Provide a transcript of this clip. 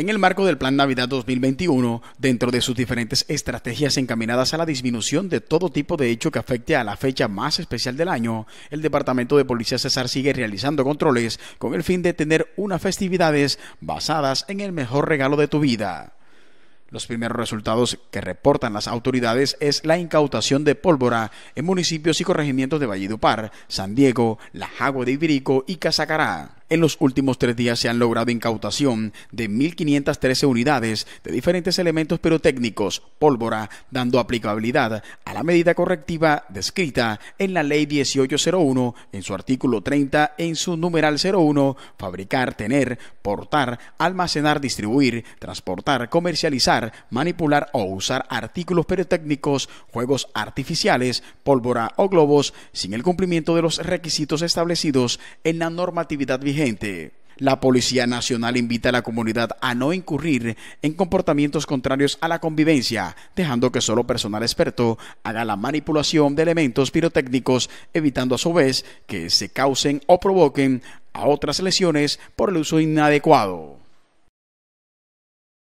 en el marco del Plan Navidad 2021, dentro de sus diferentes estrategias encaminadas a la disminución de todo tipo de hecho que afecte a la fecha más especial del año, el Departamento de Policía Cesar sigue realizando controles con el fin de tener unas festividades basadas en el mejor regalo de tu vida. Los primeros resultados que reportan las autoridades es la incautación de pólvora en municipios y corregimientos de Valledupar, San Diego, La Jagua de Ibirico y Casacará. En los últimos tres días se han logrado incautación de 1.513 unidades de diferentes elementos pirotécnicos, pólvora, dando aplicabilidad a la medida correctiva descrita en la Ley 1801 en su artículo 30 en su numeral 01, fabricar, tener, portar, almacenar, distribuir, transportar, comercializar, manipular o usar artículos pirotécnicos, juegos artificiales, pólvora o globos sin el cumplimiento de los requisitos establecidos en la normatividad vigente la Policía Nacional invita a la comunidad a no incurrir en comportamientos contrarios a la convivencia, dejando que solo personal experto haga la manipulación de elementos pirotécnicos, evitando a su vez que se causen o provoquen a otras lesiones por el uso inadecuado.